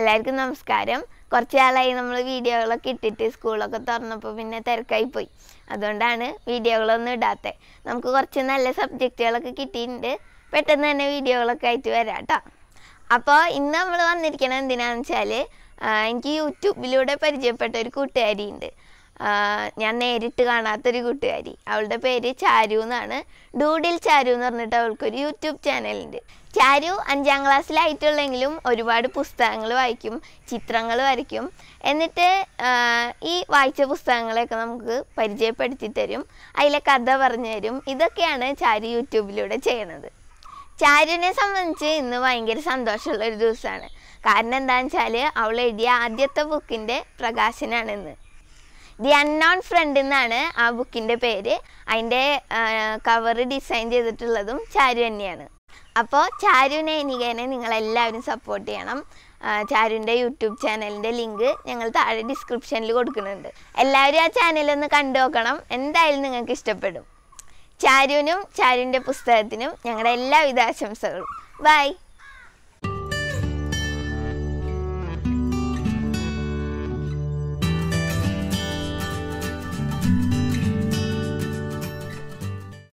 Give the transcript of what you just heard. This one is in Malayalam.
എല്ലാവർക്കും നമസ്കാരം കുറച്ച് നാളായി നമ്മൾ വീഡിയോകളൊക്കെ ഇട്ടിട്ട് സ്കൂളൊക്കെ തുറന്നപ്പോൾ പിന്നെ തിരക്കായി പോയി അതുകൊണ്ടാണ് വീഡിയോകളൊന്നും ഇടാത്തത് നമുക്ക് കുറച്ച് നല്ല സബ്ജക്റ്റുകളൊക്കെ കിട്ടിയിട്ടുണ്ട് പെട്ടെന്ന് തന്നെ വീഡിയോകളൊക്കെ ആയിട്ട് വരാം കേട്ടോ അപ്പോൾ ഇന്ന് നമ്മൾ വന്നിരിക്കണത് എന്തിനാണെന്ന് വെച്ചാൽ എനിക്ക് യൂട്യൂബിലൂടെ പരിചയപ്പെട്ട ഒരു കൂട്ടുകാരിയുണ്ട് ഞാൻ നേരിട്ട് കാണാത്തൊരു കൂട്ടുകാരി അവളുടെ പേര് ചാരു എന്നാണ് ഡൂഡിൽ ചാരു എന്ന് പറഞ്ഞിട്ട് അവൾക്കൊരു യൂട്യൂബ് ചാനലുണ്ട് ചാരു അഞ്ചാം ക്ലാസ്സിലായിട്ടുള്ളെങ്കിലും ഒരുപാട് പുസ്തകങ്ങൾ വായിക്കും ചിത്രങ്ങൾ വരയ്ക്കും എന്നിട്ട് ഈ വായിച്ച പുസ്തകങ്ങളെയൊക്കെ നമുക്ക് പരിചയപ്പെടുത്തി തരും അതിലെ കഥ പറഞ്ഞു തരും ഇതൊക്കെയാണ് ചാരു യൂട്യൂബിലൂടെ ചെയ്യണത് ചാരുവിനെ സംബന്ധിച്ച് ഇന്ന് ഭയങ്കര സന്തോഷമുള്ള ഒരു ദിവസമാണ് കാരണം എന്താണെന്ന് വെച്ചാൽ അവൾ എഴുതിയ ആദ്യത്തെ ബുക്കിൻ്റെ പ്രകാശനാണ് ദി അൺനോൺ ഫ്രണ്ട് എന്നാണ് ആ ബുക്കിൻ്റെ പേര് അതിൻ്റെ കവർ ഡിസൈൻ ചെയ്തിട്ടുള്ളതും ചാരു തന്നെയാണ് അപ്പോൾ ചാരുവിനെ എനിക്കേനെ നിങ്ങളെല്ലാവരും സപ്പോർട്ട് ചെയ്യണം ചാരുവിൻ്റെ യൂട്യൂബ് ചാനലിൻ്റെ ലിങ്ക് ഞങ്ങൾ താഴെ ഡിസ്ക്രിപ്ഷനിൽ കൊടുക്കുന്നുണ്ട് എല്ലാവരും ആ ചാനലൊന്ന് കണ്ടു നോക്കണം എന്തായാലും നിങ്ങൾക്ക് ഇഷ്ടപ്പെടും ചാരുവിനും ചാരുവിൻ്റെ പുസ്തകത്തിനും ഞങ്ങളുടെ എല്ലാവിധ ആശംസകളും ബൈ